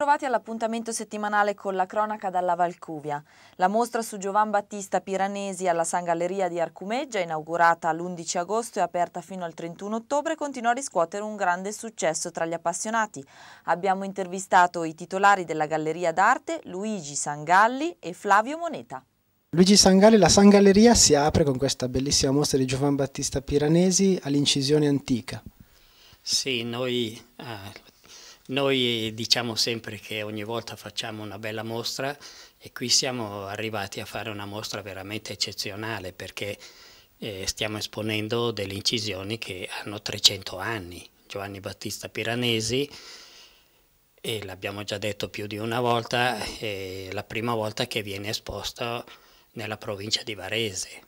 Trovati all'appuntamento settimanale con la cronaca dalla Valcuvia. La mostra su Giovan Battista Piranesi alla San Galleria di Arcumeggia, inaugurata l'11 agosto e aperta fino al 31 ottobre, continua a riscuotere un grande successo tra gli appassionati. Abbiamo intervistato i titolari della Galleria d'Arte, Luigi Sangalli e Flavio Moneta. Luigi Sangalli, la San Galleria si apre con questa bellissima mostra di Giovan Battista Piranesi all'incisione antica. Sì, noi eh, noi diciamo sempre che ogni volta facciamo una bella mostra e qui siamo arrivati a fare una mostra veramente eccezionale perché eh, stiamo esponendo delle incisioni che hanno 300 anni. Giovanni Battista Piranesi, e l'abbiamo già detto più di una volta, è la prima volta che viene esposto nella provincia di Varese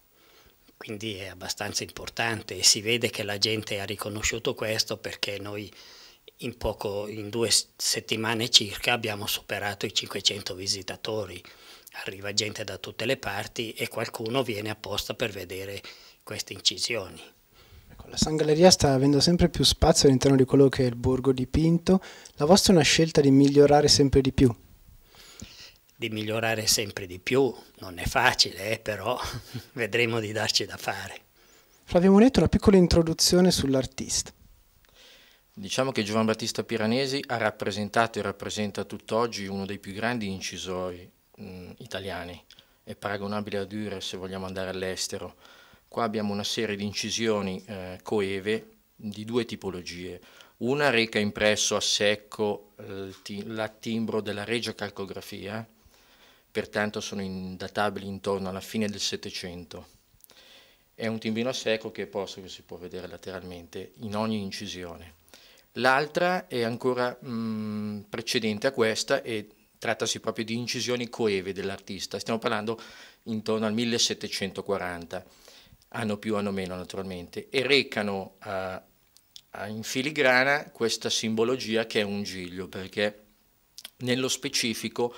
quindi è abbastanza importante e si vede che la gente ha riconosciuto questo perché noi in, poco, in due settimane circa abbiamo superato i 500 visitatori, arriva gente da tutte le parti e qualcuno viene apposta per vedere queste incisioni. Ecco, la San Galleria sta avendo sempre più spazio all'interno di quello che è il borgo dipinto. La vostra è una scelta di migliorare sempre di più? Di migliorare sempre di più non è facile, eh, però vedremo di darci da fare. Flavio Monetto, una piccola introduzione sull'artista. Diciamo che Giovan Battista Piranesi ha rappresentato e rappresenta tutt'oggi uno dei più grandi incisori mh, italiani, è paragonabile a Dürer se vogliamo andare all'estero. Qua abbiamo una serie di incisioni eh, coeve di due tipologie. Una reca impresso a secco eh, la timbro della regia calcografia, pertanto sono databili intorno alla fine del Settecento. È un timbino a secco che è posto, che si può vedere lateralmente, in ogni incisione. L'altra è ancora mh, mm, precedente a questa e trattasi proprio di incisioni coeve dell'artista, stiamo parlando intorno al 1740, anno più anno meno naturalmente, e recano a, a in filigrana questa simbologia che è un giglio, perché nello specifico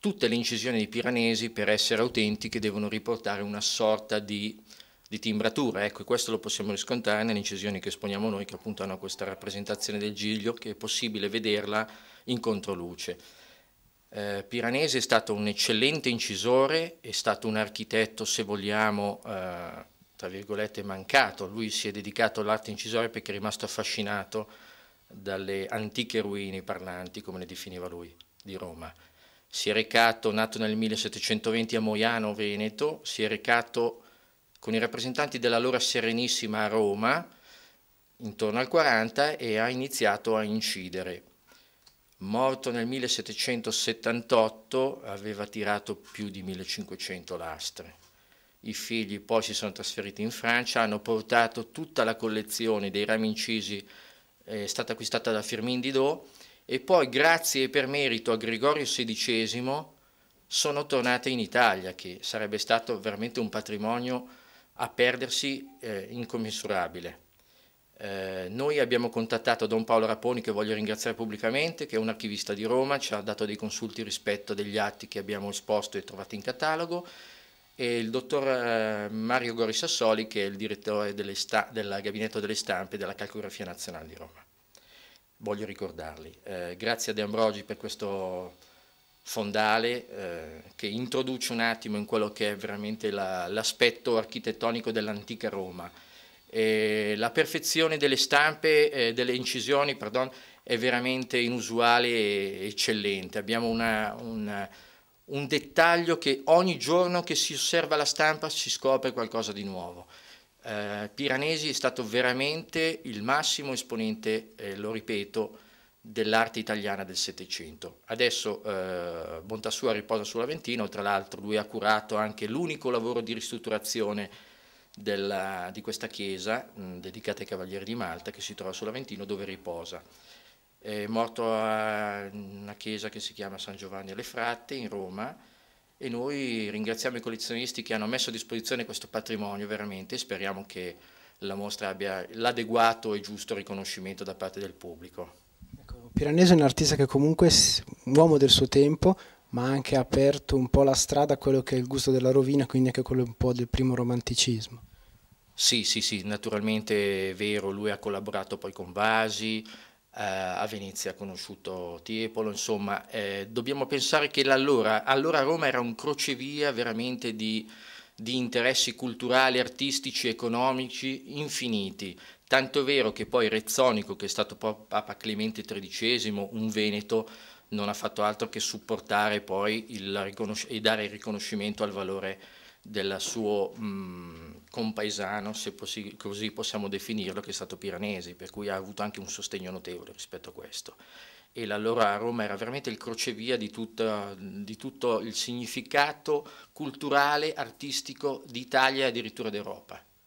tutte le incisioni di Piranesi per essere autentiche devono riportare una sorta di di timbratura, ecco, questo lo possiamo riscontrare nelle incisioni che esponiamo noi che appunto hanno questa rappresentazione del giglio che è possibile vederla in controluce. Eh, Piranesi è stato un eccellente incisore, è stato un architetto se vogliamo eh, tra virgolette mancato, lui si è dedicato all'arte incisore perché è rimasto affascinato dalle antiche ruine parlanti come le definiva lui di Roma si è recato, nato nel 1720 a Moiano, Veneto, si è recato con i rappresentanti dell'allora Serenissima a Roma intorno al 40 e ha iniziato a incidere. Morto nel 1778 aveva tirato più di 1500 lastre. I figli poi si sono trasferiti in Francia, hanno portato tutta la collezione dei rami incisi, è stata acquistata da Firmin Didot e poi grazie e per merito a Gregorio XVI sono tornate in Italia, che sarebbe stato veramente un patrimonio a perdersi eh, incommensurabile. Eh, noi abbiamo contattato Don Paolo Raponi, che voglio ringraziare pubblicamente, che è un archivista di Roma, ci ha dato dei consulti rispetto agli atti che abbiamo esposto e trovato in catalogo, e il dottor eh, Mario Gori Sassoli, che è il direttore delle del Gabinetto delle Stampe della Calcografia Nazionale di Roma. Voglio ricordarli. Eh, grazie De Ambrogi per questo fondale eh, che introduce un attimo in quello che è veramente l'aspetto architettonico dell'antica Roma. E la perfezione delle stampe, eh, delle incisioni, perdon, è veramente inusuale e eccellente. Abbiamo una, una, un dettaglio che ogni giorno che si osserva la stampa si scopre qualcosa di nuovo. Eh, Piranesi è stato veramente il massimo esponente, eh, lo ripeto, dell'arte italiana del Settecento. Adesso eh, Sua riposa sull'Aventino, tra l'altro lui ha curato anche l'unico lavoro di ristrutturazione della, di questa chiesa mh, mm, dedicata ai Cavalieri di Malta che si trova sull'Aventino dove riposa. È morto a una chiesa che si chiama San Giovanni alle Fratte in Roma e noi ringraziamo i collezionisti che hanno messo a disposizione questo patrimonio veramente e speriamo che la mostra abbia l'adeguato e giusto riconoscimento da parte del pubblico. Piranesi è un artista che comunque è un uomo del suo tempo, ma ha anche aperto un po' la strada a quello che è il gusto della rovina, quindi anche quello un po' del primo romanticismo. Sì, sì, sì, naturalmente è vero, lui ha collaborato poi con Vasi, eh, a Venezia ha conosciuto Tiepolo, insomma, eh, dobbiamo pensare che allora, allora Roma era un crocevia veramente di di interessi culturali, artistici, economici infiniti. Tanto vero che poi Rezzonico, che è stato Papa Clemente XIII, un veneto, non ha fatto altro che supportare poi il, e dare il riconoscimento al valore del suo mh, compaesano, se così possiamo definirlo, che è stato Piranesi, per cui ha avuto anche un sostegno notevole rispetto a questo e allora Roma era veramente il crocevia di, tutta, di tutto il significato culturale, artistico d'Italia e addirittura d'Europa.